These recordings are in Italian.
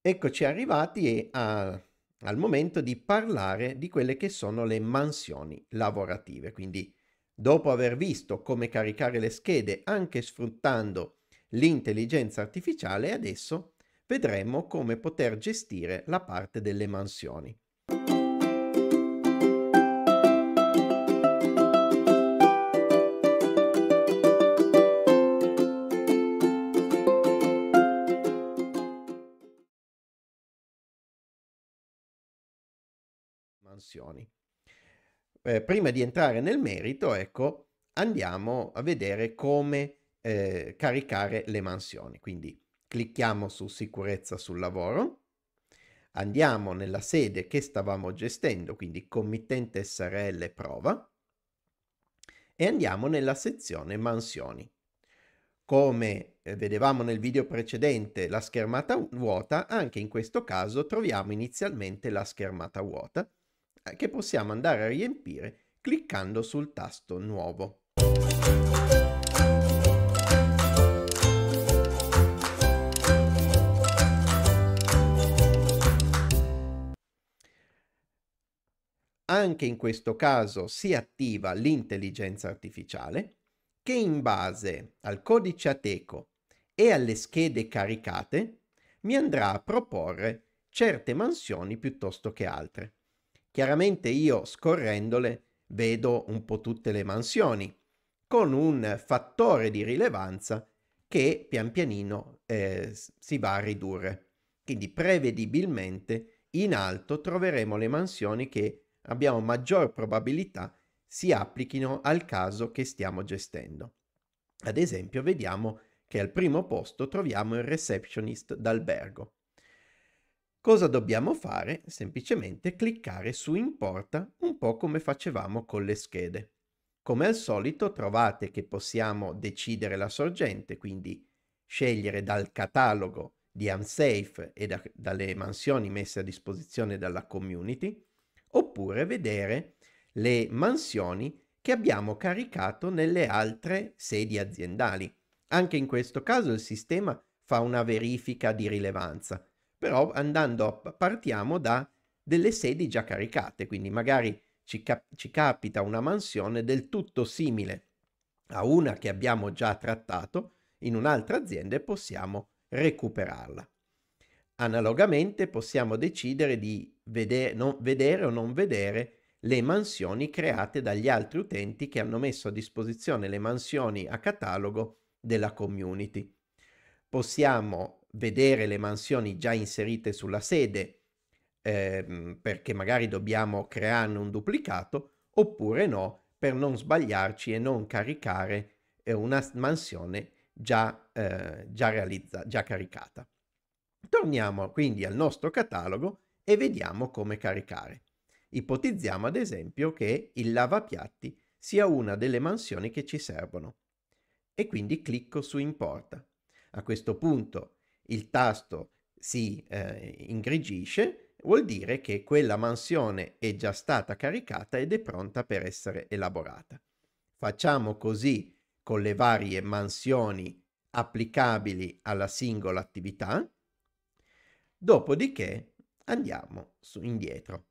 Eccoci arrivati a, al momento di parlare di quelle che sono le mansioni lavorative. Quindi, dopo aver visto come caricare le schede anche sfruttando l'intelligenza artificiale, adesso vedremo come poter gestire la parte delle mansioni. discussioni. Eh, prima di entrare nel merito, ecco, andiamo a vedere come eh, caricare le mansioni. Quindi clicchiamo su sicurezza sul lavoro, andiamo nella sede che stavamo gestendo, quindi committente SRL prova, e andiamo nella sezione mansioni. Come eh, vedevamo nel video precedente la schermata vuota, anche in questo caso troviamo inizialmente la schermata vuota che possiamo andare a riempire cliccando sul tasto nuovo. Anche in questo caso si attiva l'intelligenza artificiale che in base al codice ateco e alle schede caricate mi andrà a proporre certe mansioni piuttosto che altre. Chiaramente io scorrendole vedo un po' tutte le mansioni, con un fattore di rilevanza che pian pianino eh, si va a ridurre. Quindi prevedibilmente in alto troveremo le mansioni che abbiamo maggior probabilità si applichino al caso che stiamo gestendo. Ad esempio vediamo che al primo posto troviamo il receptionist d'albergo. Cosa dobbiamo fare? Semplicemente cliccare su importa un po' come facevamo con le schede. Come al solito trovate che possiamo decidere la sorgente, quindi scegliere dal catalogo di Unsafe e da, dalle mansioni messe a disposizione dalla community, oppure vedere le mansioni che abbiamo caricato nelle altre sedi aziendali. Anche in questo caso il sistema fa una verifica di rilevanza, però andando, partiamo da delle sedi già caricate, quindi magari ci, cap- ci capita una mansione del tutto simile a una che abbiamo già trattato in un'altra azienda e possiamo recuperarla. Analogamente possiamo decidere di vede- vedere o non vedere le mansioni create dagli altri utenti che hanno messo a disposizione le mansioni a catalogo della community. Possiamo vedere le mansioni già inserite sulla sede ehm, perché magari dobbiamo crearne un duplicato oppure no per non sbagliarci e non caricare eh, una mansione già, eh, già, realizza, già caricata. Torniamo quindi al nostro catalogo e vediamo come caricare. Ipotizziamo ad esempio che il lavapiatti sia una delle mansioni che ci servono e quindi clicco su importa. A questo punto il tasto si eh, ingrigisce, vuol dire che quella mansione è già stata caricata ed è pronta per essere elaborata. Facciamo così con le varie mansioni applicabili alla singola attività, dopodiché andiamo su indietro.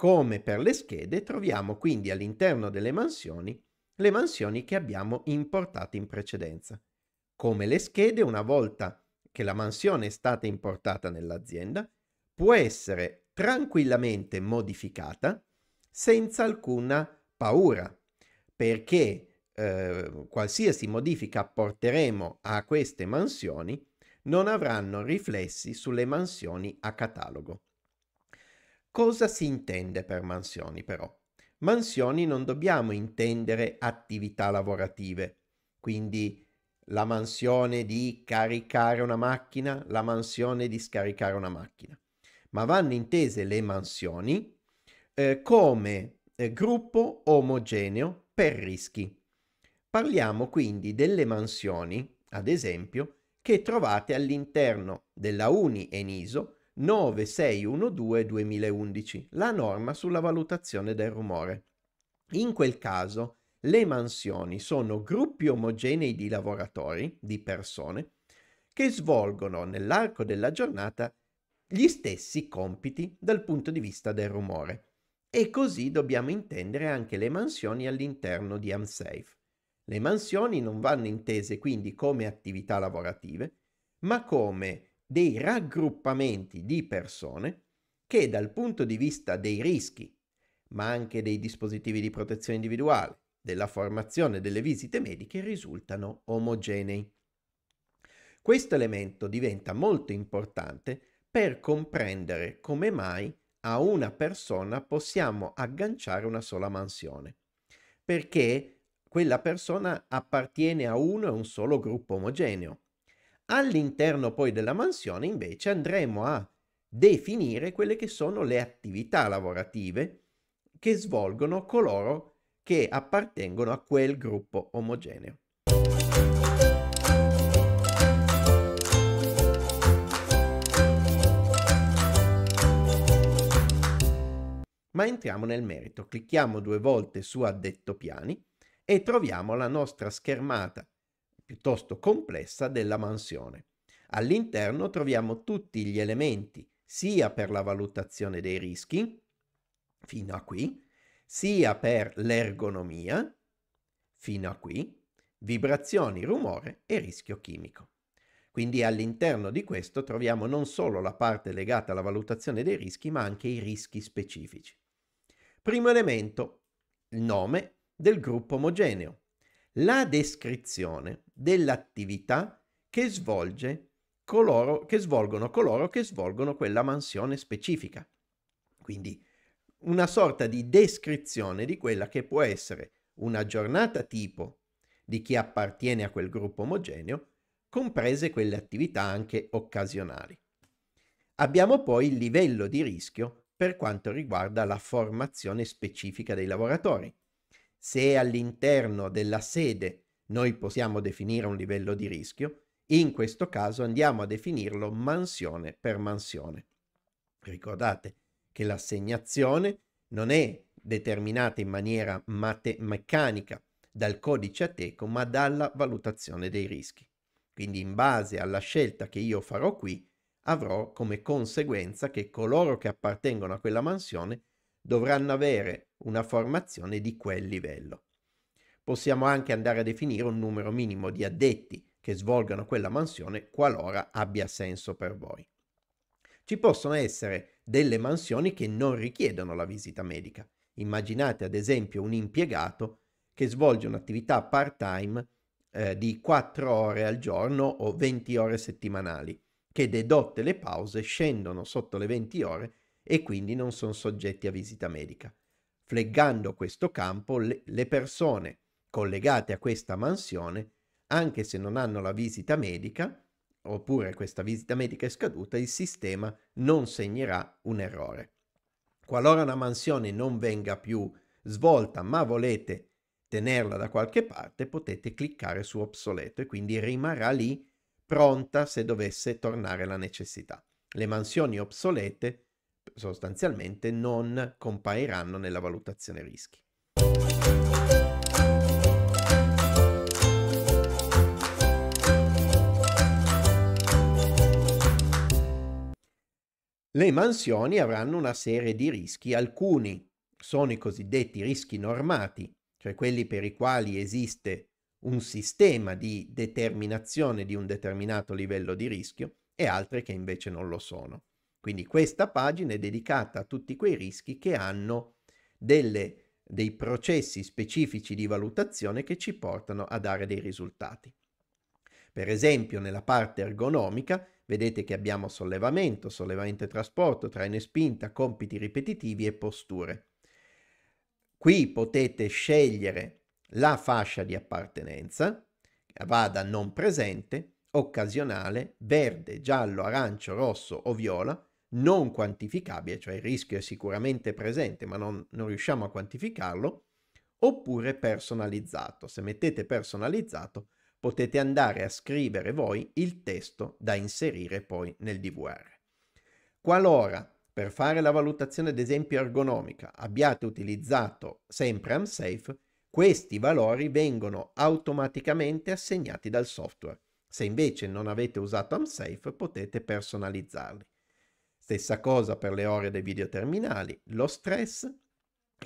Come per le schede troviamo quindi all'interno delle mansioni le mansioni che abbiamo importato in precedenza. Come le schede, una volta che la mansione è stata importata nell'azienda, può essere tranquillamente modificata senza alcuna paura, perché eh, qualsiasi modifica apporteremo a queste mansioni non avranno riflessi sulle mansioni a catalogo. Cosa si intende per mansioni però? Mansioni non dobbiamo intendere attività lavorative, quindi la mansione di caricare una macchina, la mansione di scaricare una macchina, ma vanno intese le mansioni eh, come eh, gruppo omogeneo per rischi. Parliamo quindi delle mansioni, ad esempio, che trovate all'interno della Uni Eniso 9612-2011, la norma sulla valutazione del rumore. In quel caso, le mansioni sono gruppi omogenei di lavoratori, di persone, che svolgono nell'arco della giornata gli stessi compiti dal punto di vista del rumore. E così dobbiamo intendere anche le mansioni all'interno di Unsafe. Le mansioni non vanno intese quindi come attività lavorative, ma come dei raggruppamenti di persone che dal punto di vista dei rischi, ma anche dei dispositivi di protezione individuale, della formazione delle visite mediche risultano omogenei. Questo elemento diventa molto importante per comprendere come mai a una persona possiamo agganciare una sola mansione, perché quella persona appartiene a uno e un solo gruppo omogeneo, All'interno poi della mansione invece andremo a definire quelle che sono le attività lavorative che svolgono coloro che appartengono a quel gruppo omogeneo. Ma entriamo nel merito, clicchiamo due volte su addetto piani e troviamo la nostra schermata piuttosto complessa della mansione. All'interno troviamo tutti gli elementi sia per la valutazione dei rischi, fino a qui, sia per l'ergonomia, fino a qui, vibrazioni, rumore e rischio chimico. Quindi all'interno di questo troviamo non solo la parte legata alla valutazione dei rischi, ma anche i rischi specifici. Primo elemento, il nome del gruppo omogeneo. La descrizione dell'attività che, svolge coloro, che svolgono coloro che svolgono quella mansione specifica. Quindi una sorta di descrizione di quella che può essere una giornata tipo di chi appartiene a quel gruppo omogeneo, comprese quelle attività anche occasionali. Abbiamo poi il livello di rischio per quanto riguarda la formazione specifica dei lavoratori. Se all'interno della sede noi possiamo definire un livello di rischio, in questo caso andiamo a definirlo mansione per mansione. Ricordate che l'assegnazione non è determinata in maniera meccanica dal codice ateco, ma dalla valutazione dei rischi. Quindi in base alla scelta che io farò qui, avrò come conseguenza che coloro che appartengono a quella mansione dovranno avere una formazione di quel livello possiamo anche andare a definire un numero minimo di addetti che svolgano quella mansione qualora abbia senso per voi. Ci possono essere delle mansioni che non richiedono la visita medica. Immaginate ad esempio un impiegato che svolge un'attività part-time eh, di 4 ore al giorno o 20 ore settimanali, che dedotte le pause scendono sotto le 20 ore e quindi non sono soggetti a visita medica. Fleggando questo campo, le, le persone collegate a questa mansione, anche se non hanno la visita medica, oppure questa visita medica è scaduta, il sistema non segnerà un errore. Qualora una mansione non venga più svolta, ma volete tenerla da qualche parte, potete cliccare su obsoleto e quindi rimarrà lì pronta se dovesse tornare la necessità. Le mansioni obsolete sostanzialmente non compariranno nella valutazione rischi. Le mansioni avranno una serie di rischi, alcuni sono i cosiddetti rischi normati, cioè quelli per i quali esiste un sistema di determinazione di un determinato livello di rischio e altri che invece non lo sono. Quindi questa pagina è dedicata a tutti quei rischi che hanno delle, dei processi specifici di valutazione che ci portano a dare dei risultati. Per esempio nella parte ergonomica Vedete che abbiamo sollevamento, sollevamento e trasporto, traino e spinta, compiti ripetitivi e posture. Qui potete scegliere la fascia di appartenenza, vada non presente, occasionale, verde, giallo, arancio, rosso o viola, non quantificabile, cioè il rischio è sicuramente presente ma non, non riusciamo a quantificarlo, oppure personalizzato. Se mettete personalizzato potete andare a scrivere voi il testo da inserire poi nel DVR. Qualora per fare la valutazione ad esempio ergonomica abbiate utilizzato sempre unsafe, questi valori vengono automaticamente assegnati dal software. Se invece non avete usato unsafe potete personalizzarli. Stessa cosa per le ore dei videoterminali, lo stress,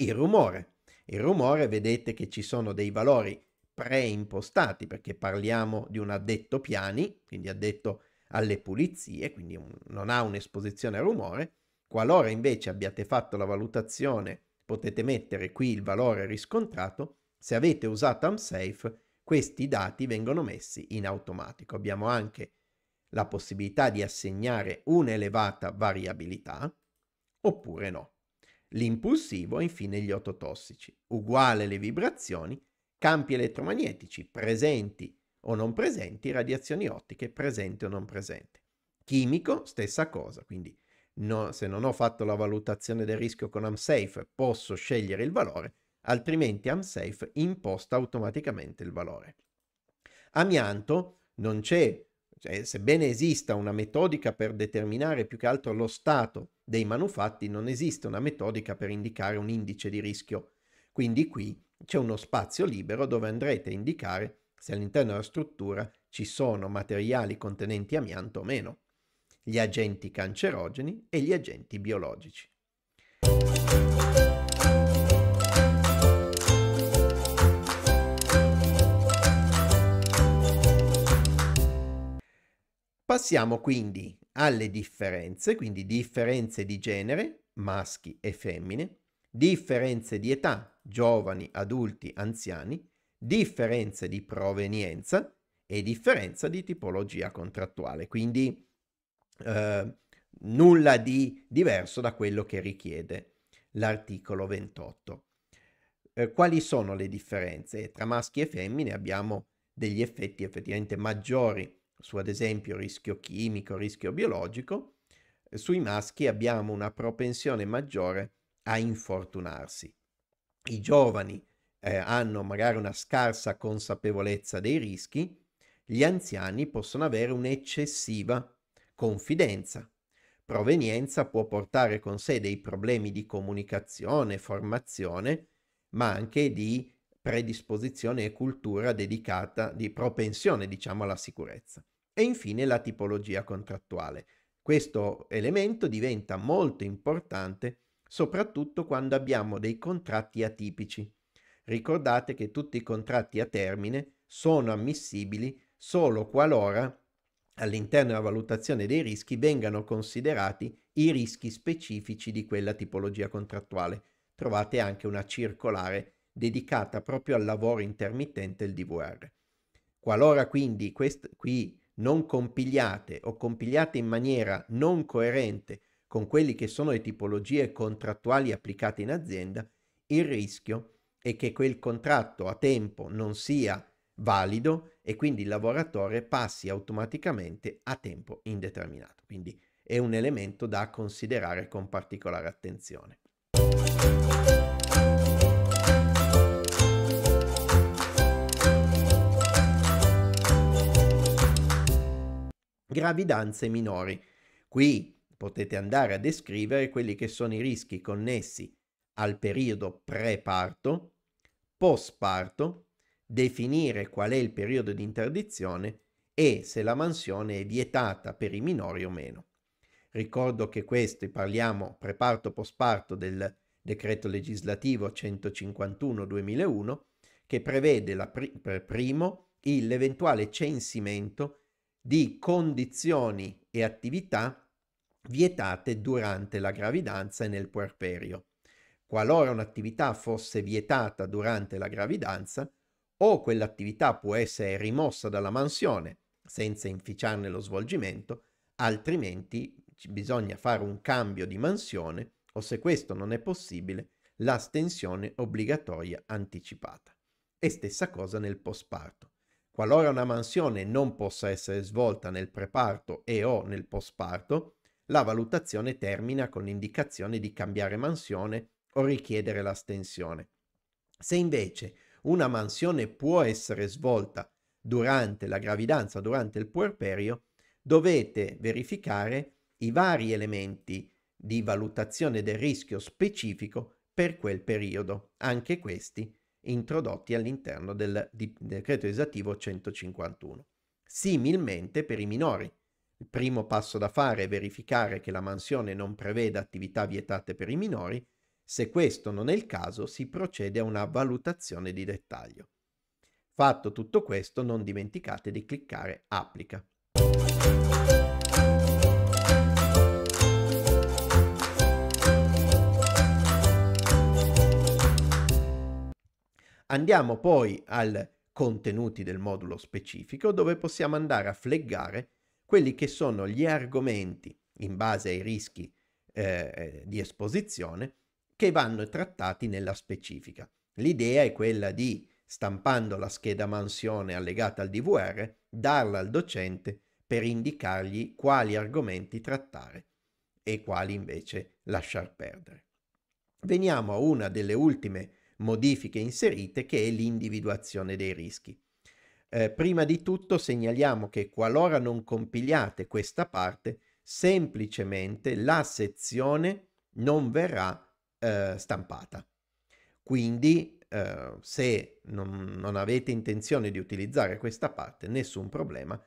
il rumore. Il rumore vedete che ci sono dei valori preimpostati perché parliamo di un addetto piani, quindi addetto alle pulizie, quindi un, non ha un'esposizione al rumore. Qualora invece abbiate fatto la valutazione potete mettere qui il valore riscontrato, se avete usato AmSafe questi dati vengono messi in automatico. Abbiamo anche la possibilità di assegnare un'elevata variabilità oppure no. L'impulsivo e infine gli ototossici, uguale le vibrazioni, campi elettromagnetici presenti o non presenti, radiazioni ottiche presenti o non presenti. Chimico, stessa cosa, quindi no, se non ho fatto la valutazione del rischio con AmSafe posso scegliere il valore, altrimenti AmSafe imposta automaticamente il valore. Amianto non c'è, cioè, sebbene esista una metodica per determinare più che altro lo stato dei manufatti, non esiste una metodica per indicare un indice di rischio. Quindi qui c'è uno spazio libero dove andrete a indicare se all'interno della struttura ci sono materiali contenenti amianto o meno, gli agenti cancerogeni e gli agenti biologici. Passiamo quindi alle differenze, quindi differenze di genere, maschi e femmine, differenze di età, giovani, adulti, anziani, differenze di provenienza e differenza di tipologia contrattuale. Quindi eh, nulla di diverso da quello che richiede l'articolo 28. Eh, quali sono le differenze? Tra maschi e femmine abbiamo degli effetti effettivamente maggiori su ad esempio rischio chimico, rischio biologico, sui maschi abbiamo una propensione maggiore a infortunarsi i giovani eh, hanno magari una scarsa consapevolezza dei rischi, gli anziani possono avere un'eccessiva confidenza. Provenienza può portare con sé dei problemi di comunicazione, formazione, ma anche di predisposizione e cultura dedicata di propensione, diciamo, alla sicurezza. E infine la tipologia contrattuale. Questo elemento diventa molto importante soprattutto quando abbiamo dei contratti atipici. Ricordate che tutti i contratti a termine sono ammissibili solo qualora all'interno della valutazione dei rischi vengano considerati i rischi specifici di quella tipologia contrattuale. Trovate anche una circolare dedicata proprio al lavoro intermittente, il DVR. Qualora quindi quest- qui non compiliate o compiliate in maniera non coerente con quelli che sono le tipologie contrattuali applicate in azienda, il rischio è che quel contratto a tempo non sia valido e quindi il lavoratore passi automaticamente a tempo indeterminato. Quindi è un elemento da considerare con particolare attenzione. Gravidanze minori. Qui potete andare a descrivere quelli che sono i rischi connessi al periodo pre-parto, post-parto, definire qual è il periodo di interdizione e se la mansione è vietata per i minori o meno. Ricordo che questo, parliamo preparto postparto del decreto legislativo 151-2001, che prevede pri- per primo l'eventuale censimento di condizioni e attività vietate durante la gravidanza e nel puerperio. Qualora un'attività fosse vietata durante la gravidanza, o quell'attività può essere rimossa dalla mansione senza inficiarne lo svolgimento, altrimenti bisogna fare un cambio di mansione o se questo non è possibile, l'astensione obbligatoria anticipata. E stessa cosa nel postparto. Qualora una mansione non possa essere svolta nel preparto e o nel postparto, la valutazione termina con l'indicazione di cambiare mansione o richiedere l'astensione. Se invece una mansione può essere svolta durante la gravidanza, durante il puerperio, dovete verificare i vari elementi di valutazione del rischio specifico per quel periodo, anche questi introdotti all'interno del decreto esattivo 151. Similmente per i minori, il primo passo da fare è verificare che la mansione non preveda attività vietate per i minori. Se questo non è il caso, si procede a una valutazione di dettaglio. Fatto tutto questo, non dimenticate di cliccare Applica. Andiamo poi al contenuti del modulo specifico dove possiamo andare a fleggare quelli che sono gli argomenti in base ai rischi eh, eh, di esposizione che vanno trattati nella specifica. L'idea è quella di, stampando la scheda mansione allegata al DVR, darla al docente per indicargli quali argomenti trattare e quali invece lasciar perdere. Veniamo a una delle ultime modifiche inserite che è l'individuazione dei rischi. Eh, prima di tutto segnaliamo che qualora non compiliate questa parte, semplicemente la sezione non verrà eh, stampata. Quindi eh, se non, non avete intenzione di utilizzare questa parte, nessun problema,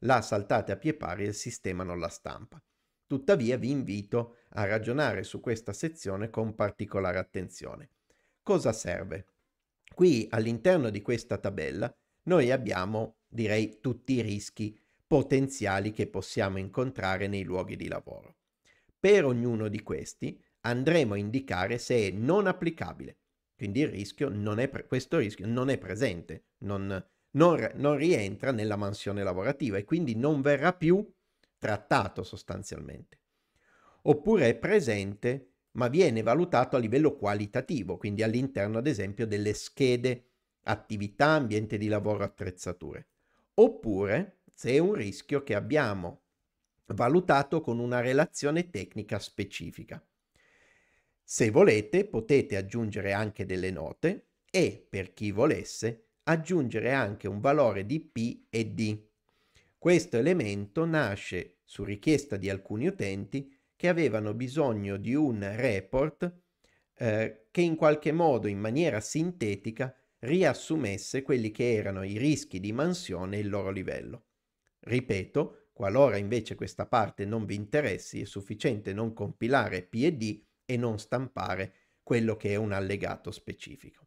la saltate a pie pari e il sistema non la stampa. Tuttavia vi invito a ragionare su questa sezione con particolare attenzione. Cosa serve? Qui all'interno di questa tabella noi abbiamo, direi, tutti i rischi potenziali che possiamo incontrare nei luoghi di lavoro. Per ognuno di questi andremo a indicare se è non applicabile, quindi rischio pre- questo rischio non è presente, non, non, non rientra nella mansione lavorativa e quindi non verrà più trattato sostanzialmente. Oppure è presente ma viene valutato a livello qualitativo, quindi all'interno ad esempio delle schede attività, ambiente di lavoro, attrezzature. Oppure se è un rischio che abbiamo valutato con una relazione tecnica specifica. Se volete potete aggiungere anche delle note e, per chi volesse, aggiungere anche un valore di P e D. Questo elemento nasce su richiesta di alcuni utenti che avevano bisogno di un report eh, che in qualche modo, in maniera sintetica, riassumesse quelli che erano i rischi di mansione e il loro livello. Ripeto, qualora invece questa parte non vi interessi è sufficiente non compilare PED e non stampare quello che è un allegato specifico.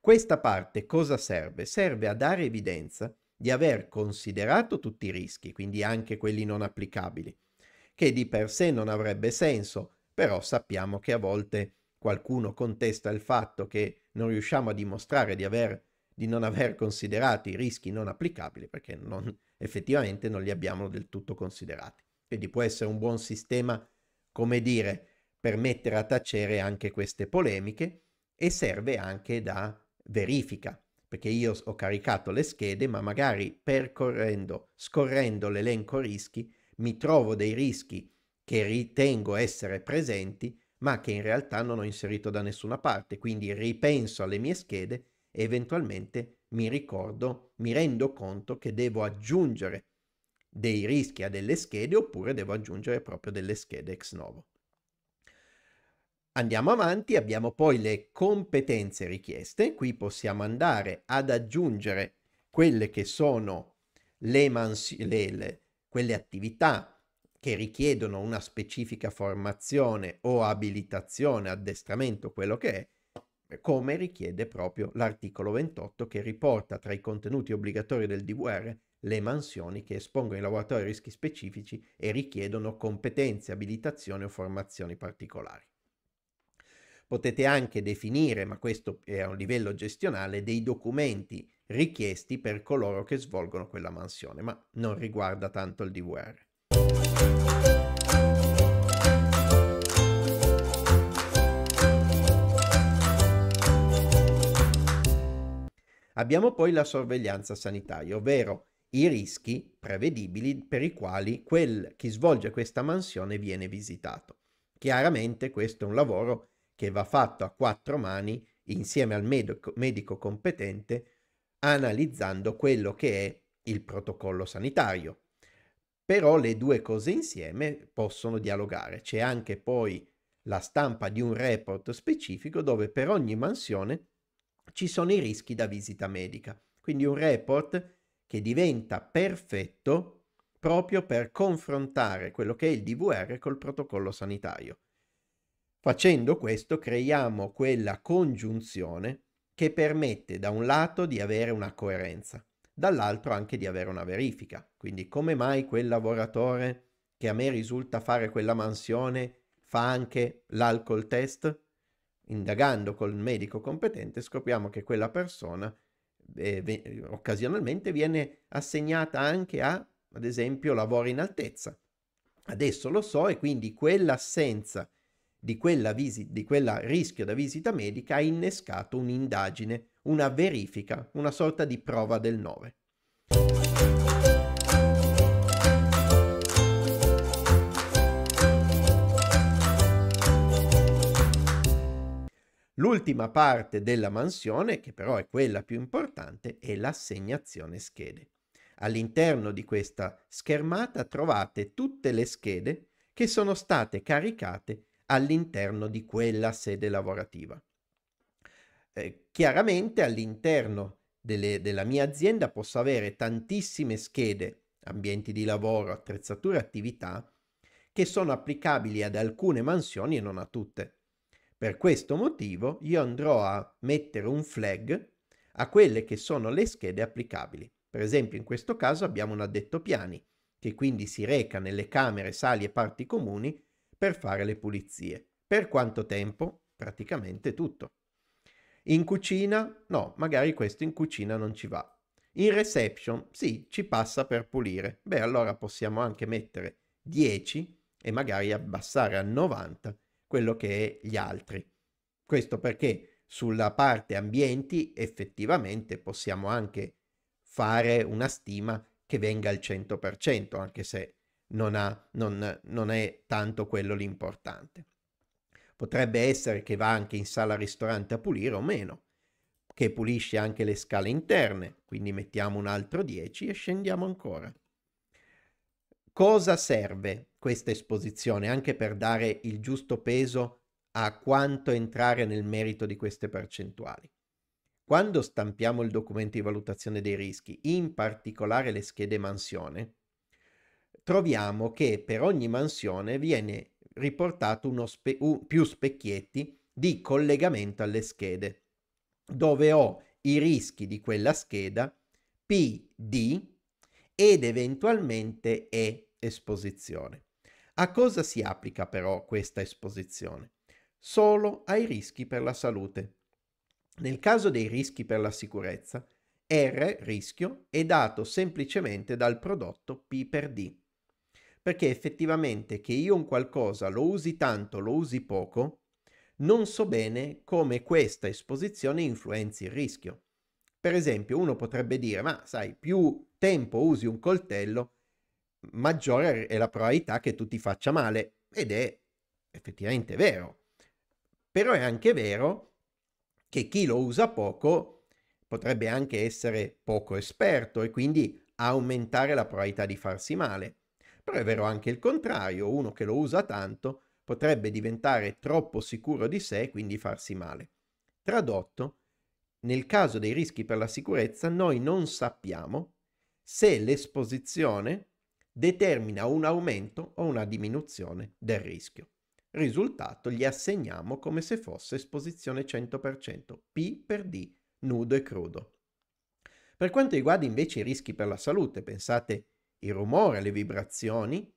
Questa parte cosa serve? Serve a dare evidenza di aver considerato tutti i rischi, quindi anche quelli non applicabili, che di per sé non avrebbe senso, però sappiamo che a volte qualcuno contesta il fatto che non riusciamo a dimostrare di, aver, di non aver considerato i rischi non applicabili perché non, effettivamente non li abbiamo del tutto considerati. Quindi può essere un buon sistema, come dire, per mettere a tacere anche queste polemiche e serve anche da verifica, perché io ho caricato le schede, ma magari percorrendo, scorrendo l'elenco rischi, mi trovo dei rischi che ritengo essere presenti ma che in realtà non ho inserito da nessuna parte, quindi ripenso alle mie schede e eventualmente mi ricordo, mi rendo conto che devo aggiungere dei rischi a delle schede oppure devo aggiungere proprio delle schede ex novo. Andiamo avanti, abbiamo poi le competenze richieste, qui possiamo andare ad aggiungere quelle che sono le, mansi- le, le quelle attività che richiedono una specifica formazione o abilitazione, addestramento, quello che è, come richiede proprio l'articolo 28 che riporta tra i contenuti obbligatori del DVR le mansioni che espongono i lavoratori a rischi specifici e richiedono competenze, abilitazioni o formazioni particolari. Potete anche definire, ma questo è a un livello gestionale, dei documenti richiesti per coloro che svolgono quella mansione, ma non riguarda tanto il DVR. Abbiamo poi la sorveglianza sanitaria, ovvero i rischi prevedibili per i quali quel, chi svolge questa mansione viene visitato. Chiaramente questo è un lavoro che va fatto a quattro mani insieme al medico, medico competente analizzando quello che è il protocollo sanitario. Però le due cose insieme possono dialogare. C'è anche poi la stampa di un report specifico dove per ogni mansione ci sono i rischi da visita medica. Quindi un report che diventa perfetto proprio per confrontare quello che è il DVR col protocollo sanitario. Facendo questo creiamo quella congiunzione che permette da un lato di avere una coerenza, dall'altro anche di avere una verifica. Quindi come mai quel lavoratore che a me risulta fare quella mansione fa anche l'alcol test? indagando col medico competente, scopriamo che quella persona eh, occasionalmente viene assegnata anche a, ad esempio, lavori in altezza. Adesso lo so e quindi quell'assenza di quel visi- rischio da visita medica ha innescato un'indagine, una verifica, una sorta di prova del 9. L'ultima parte della mansione, che però è quella più importante, è l'assegnazione schede. All'interno di questa schermata trovate tutte le schede che sono state caricate all'interno di quella sede lavorativa. Eh, chiaramente all'interno delle, della mia azienda posso avere tantissime schede, ambienti di lavoro, attrezzature, attività, che sono applicabili ad alcune mansioni e non a tutte. Per questo motivo io andrò a mettere un flag a quelle che sono le schede applicabili. Per esempio in questo caso abbiamo un addetto piani che quindi si reca nelle camere, sali e parti comuni per fare le pulizie. Per quanto tempo? Praticamente tutto. In cucina? No, magari questo in cucina non ci va. In reception? Sì, ci passa per pulire. Beh, allora possiamo anche mettere 10 e magari abbassare a 90 quello che è gli altri. Questo perché sulla parte ambienti effettivamente possiamo anche fare una stima che venga al 100%, anche se non, ha, non, non è tanto quello l'importante. Potrebbe essere che va anche in sala ristorante a pulire o meno, che pulisce anche le scale interne, quindi mettiamo un altro 10 e scendiamo ancora. Cosa serve questa esposizione, anche per dare il giusto peso a quanto entrare nel merito di queste percentuali. Quando stampiamo il documento di valutazione dei rischi, in particolare le schede mansione, troviamo che per ogni mansione viene riportato uno spe- un, più specchietti di collegamento alle schede, dove ho i rischi di quella scheda P, D ed eventualmente E esposizione. A cosa si applica però questa esposizione? Solo ai rischi per la salute. Nel caso dei rischi per la sicurezza, R, rischio, è dato semplicemente dal prodotto P per D. Perché effettivamente che io un qualcosa lo usi tanto, lo usi poco, non so bene come questa esposizione influenzi il rischio. Per esempio, uno potrebbe dire, ma sai, più tempo usi un coltello, maggiore è la probabilità che tu ti faccia male ed è effettivamente vero. Però è anche vero che chi lo usa poco potrebbe anche essere poco esperto e quindi aumentare la probabilità di farsi male. Però è vero anche il contrario, uno che lo usa tanto potrebbe diventare troppo sicuro di sé e quindi farsi male. Tradotto, nel caso dei rischi per la sicurezza noi non sappiamo se l'esposizione determina un aumento o una diminuzione del rischio. Risultato gli assegniamo come se fosse esposizione 100%, P per D, nudo e crudo. Per quanto riguarda invece i rischi per la salute, pensate il rumore, le vibrazioni,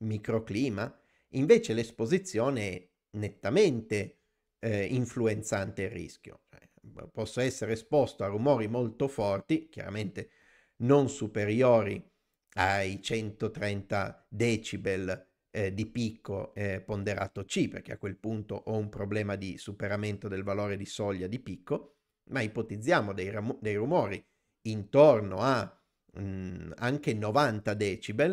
microclima, invece l'esposizione è nettamente eh, influenzante il rischio. Cioè, posso essere esposto a rumori molto forti, chiaramente non superiori ai 130 decibel eh, di picco eh, ponderato C, perché a quel punto ho un problema di superamento del valore di soglia di picco, ma ipotizziamo dei, ram- dei rumori intorno a mh, mm, anche 90 decibel,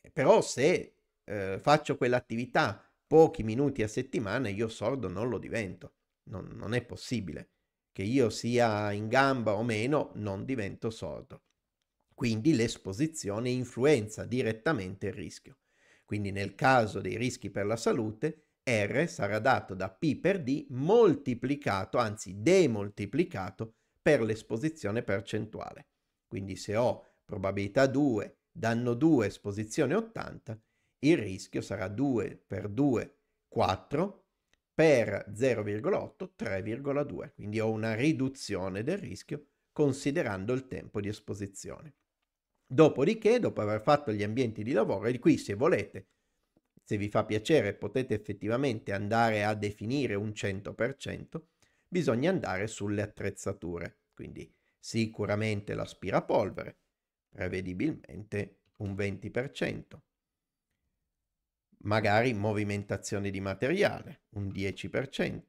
eh, però se eh, faccio quell'attività pochi minuti a settimana io sordo non lo divento, non, non è possibile che io sia in gamba o meno non divento sordo. Quindi l'esposizione influenza direttamente il rischio. Quindi nel caso dei rischi per la salute, R sarà dato da P per D moltiplicato, anzi demoltiplicato, per l'esposizione percentuale. Quindi se ho probabilità 2, danno 2, esposizione 80, il rischio sarà 2 per 2, 4, per 0,8, 3,2. Quindi ho una riduzione del rischio considerando il tempo di esposizione. Dopodiché, dopo aver fatto gli ambienti di lavoro, e qui se volete, se vi fa piacere, potete effettivamente andare a definire un 100%, bisogna andare sulle attrezzature. Quindi sicuramente l'aspirapolvere, prevedibilmente un 20%. Magari movimentazione di materiale, un 10%.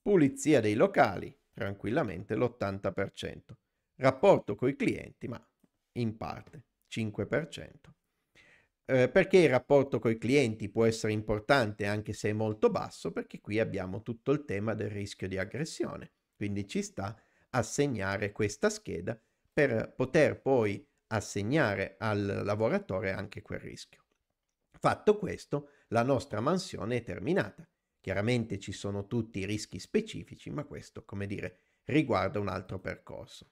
Pulizia dei locali, tranquillamente l'80%. Rapporto con i clienti, ma in parte, 5%. Eh, perché il rapporto con i clienti può essere importante anche se è molto basso, perché qui abbiamo tutto il tema del rischio di aggressione. Quindi ci sta assegnare questa scheda per poter poi assegnare al lavoratore anche quel rischio. Fatto questo, la nostra mansione è terminata. Chiaramente ci sono tutti i rischi specifici, ma questo, come dire, riguarda un altro percorso.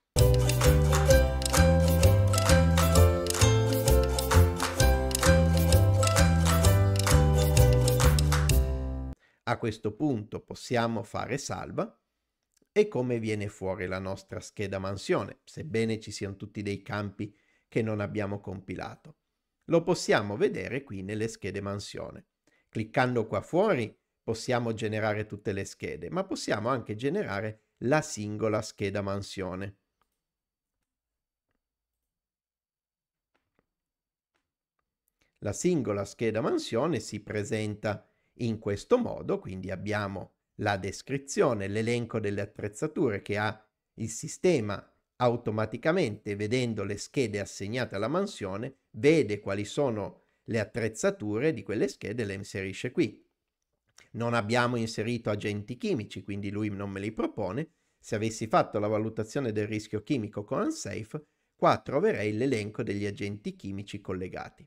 A questo punto possiamo fare salva e come viene fuori la nostra scheda mansione, sebbene ci siano tutti dei campi che non abbiamo compilato. Lo possiamo vedere qui nelle schede mansione. Cliccando qua fuori possiamo generare tutte le schede, ma possiamo anche generare la singola scheda mansione. La singola scheda mansione si presenta in questo modo quindi abbiamo la descrizione, l'elenco delle attrezzature che ha il sistema automaticamente vedendo le schede assegnate alla mansione vede quali sono le attrezzature di quelle schede e le inserisce qui. Non abbiamo inserito agenti chimici, quindi lui non me li propone. Se avessi fatto la valutazione del rischio chimico con Unsafe, qua troverei l'elenco degli agenti chimici collegati.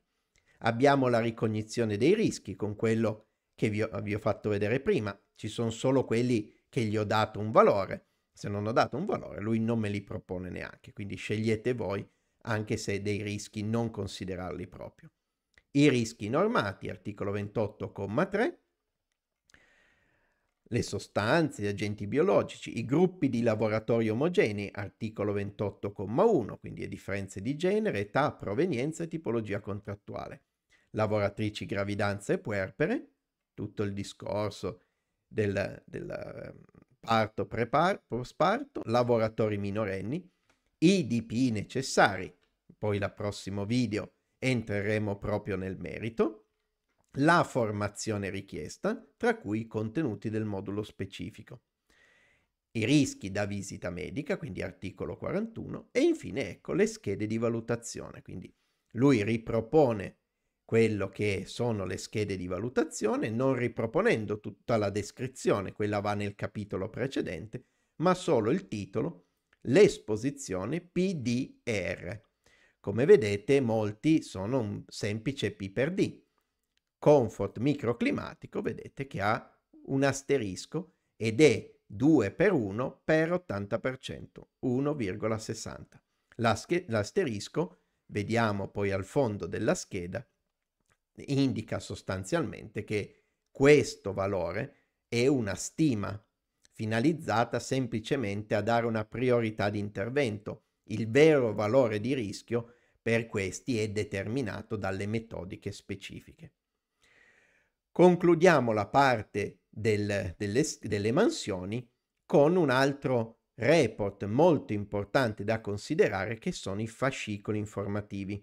Abbiamo la ricognizione dei rischi con quello che vi ho, vi ho fatto vedere prima. Ci sono solo quelli che gli ho dato un valore. Se non ho dato un valore, lui non me li propone neanche. Quindi scegliete voi, anche se dei rischi non considerarli proprio. I rischi normati, articolo 28,3 le sostanze, gli agenti biologici, i gruppi di lavoratori omogenei, articolo 28,1, quindi le differenze di genere, età, provenienza e tipologia contrattuale, lavoratrici gravidanza e puerpere, tutto il discorso del, del ehm, parto, preparto, postparto, lavoratori minorenni, i DP necessari, poi nel prossimo video entreremo proprio nel merito, la formazione richiesta, tra cui i contenuti del modulo specifico, i rischi da visita medica, quindi articolo 41, e infine ecco le schede di valutazione, quindi lui ripropone quello che sono le schede di valutazione, non riproponendo tutta la descrizione, quella va nel capitolo precedente, ma solo il titolo, l'esposizione PDR. Come vedete molti sono un semplice P per D. Comfort microclimatico, vedete che ha un asterisco ed è 2 per 1 per 80%, 1,60. L'asterisco, vediamo poi al fondo della scheda, indica sostanzialmente che questo valore è una stima finalizzata semplicemente a dare una priorità di intervento. Il vero valore di rischio per questi è determinato dalle metodiche specifiche. Concludiamo la parte del, delle, delle mansioni con un altro report molto importante da considerare che sono i fascicoli informativi.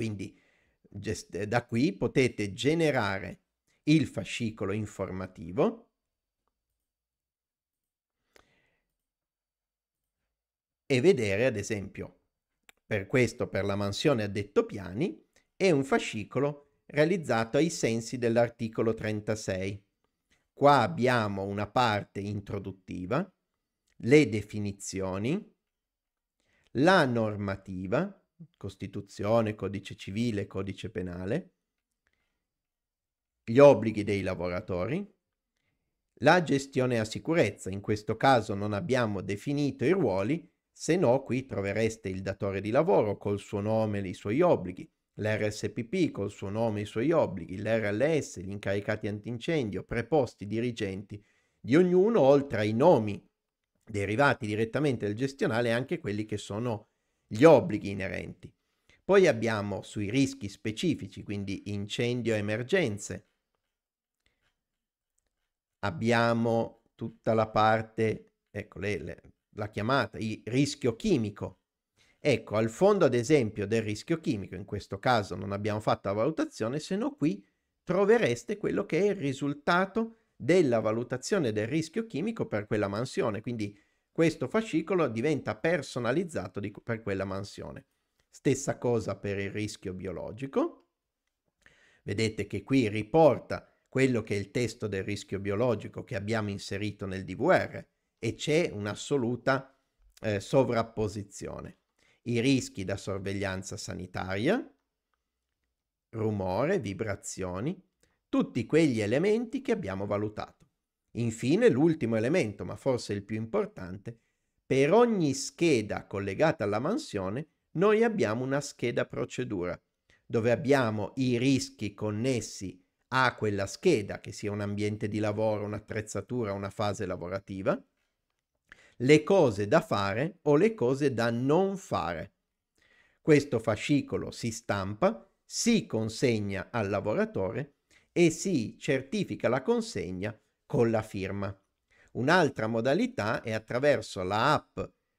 Quindi gest- da qui potete generare il fascicolo informativo e vedere ad esempio per questo per la mansione a detto piani è un fascicolo realizzato ai sensi dell'articolo 36. Qua abbiamo una parte introduttiva, le definizioni, la normativa, Costituzione, codice civile, codice penale, gli obblighi dei lavoratori, la gestione a sicurezza, in questo caso non abbiamo definito i ruoli, se no qui trovereste il datore di lavoro col suo nome e i suoi obblighi, l'RSPP col suo nome e i suoi obblighi, l'RLS, gli incaricati antincendio, preposti, dirigenti, di ognuno oltre ai nomi derivati direttamente dal gestionale anche quelli che sono gli obblighi inerenti. Poi abbiamo sui rischi specifici, quindi incendio e emergenze. Abbiamo tutta la parte, ecco le, le, la chiamata, il rischio chimico. Ecco, al fondo ad esempio del rischio chimico, in questo caso non abbiamo fatto la valutazione, se no qui trovereste quello che è il risultato della valutazione del rischio chimico per quella mansione, quindi questo fascicolo diventa personalizzato di, per quella mansione. Stessa cosa per il rischio biologico. Vedete che qui riporta quello che è il testo del rischio biologico che abbiamo inserito nel DVR e c'è un'assoluta eh, sovrapposizione. I rischi da sorveglianza sanitaria, rumore, vibrazioni, tutti quegli elementi che abbiamo valutato. Infine, l'ultimo elemento, ma forse il più importante, per ogni scheda collegata alla mansione noi abbiamo una scheda procedura, dove abbiamo i rischi connessi a quella scheda, che sia un ambiente di lavoro, un'attrezzatura, una fase lavorativa, le cose da fare o le cose da non fare. Questo fascicolo si stampa, si consegna al lavoratore e si certifica la consegna con la firma. Un'altra modalità è attraverso la app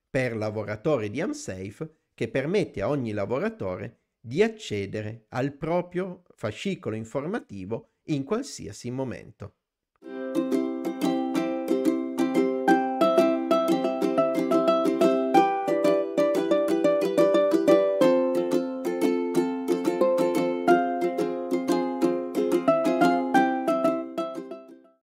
per lavoratori di AmSafe che permette a ogni lavoratore di accedere al proprio fascicolo informativo in qualsiasi momento.